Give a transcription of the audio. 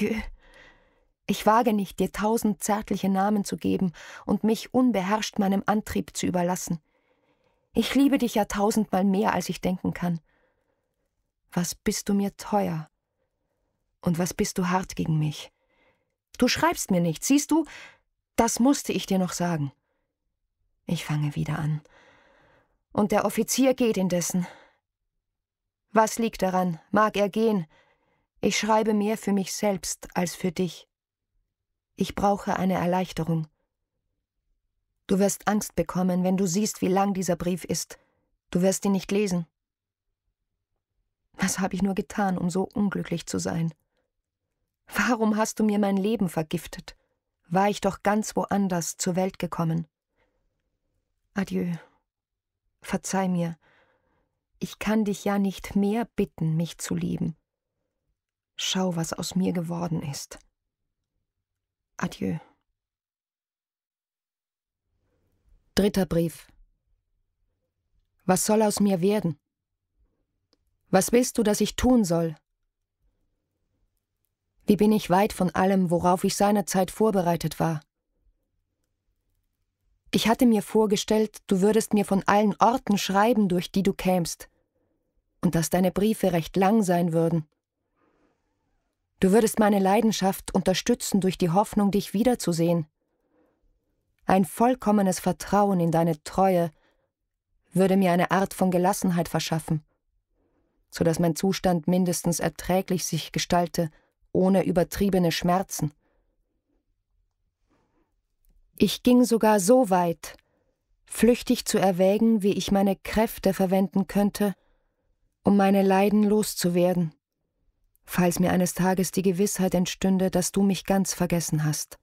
Mathieu. Ich wage nicht, dir tausend zärtliche Namen zu geben und mich unbeherrscht meinem Antrieb zu überlassen. Ich liebe dich ja tausendmal mehr, als ich denken kann. Was bist du mir teuer? Und was bist du hart gegen mich? Du schreibst mir nicht, siehst du? Das musste ich dir noch sagen. Ich fange wieder an. Und der Offizier geht indessen. Was liegt daran? Mag er gehen? Ich schreibe mehr für mich selbst als für dich. Ich brauche eine Erleichterung. Du wirst Angst bekommen, wenn du siehst, wie lang dieser Brief ist. Du wirst ihn nicht lesen. Was habe ich nur getan, um so unglücklich zu sein? Warum hast du mir mein Leben vergiftet? War ich doch ganz woanders zur Welt gekommen. Adieu. Verzeih mir. Ich kann dich ja nicht mehr bitten, mich zu lieben. Schau, was aus mir geworden ist. Adieu. Dritter Brief. Was soll aus mir werden? Was willst du, dass ich tun soll? Wie bin ich weit von allem, worauf ich seinerzeit vorbereitet war? Ich hatte mir vorgestellt, du würdest mir von allen Orten schreiben, durch die du kämst, und dass deine Briefe recht lang sein würden. Du würdest meine Leidenschaft unterstützen durch die Hoffnung, dich wiederzusehen. Ein vollkommenes Vertrauen in deine Treue würde mir eine Art von Gelassenheit verschaffen, so dass mein Zustand mindestens erträglich sich gestalte, ohne übertriebene Schmerzen. Ich ging sogar so weit, flüchtig zu erwägen, wie ich meine Kräfte verwenden könnte, um meine Leiden loszuwerden falls mir eines Tages die Gewissheit entstünde, dass du mich ganz vergessen hast.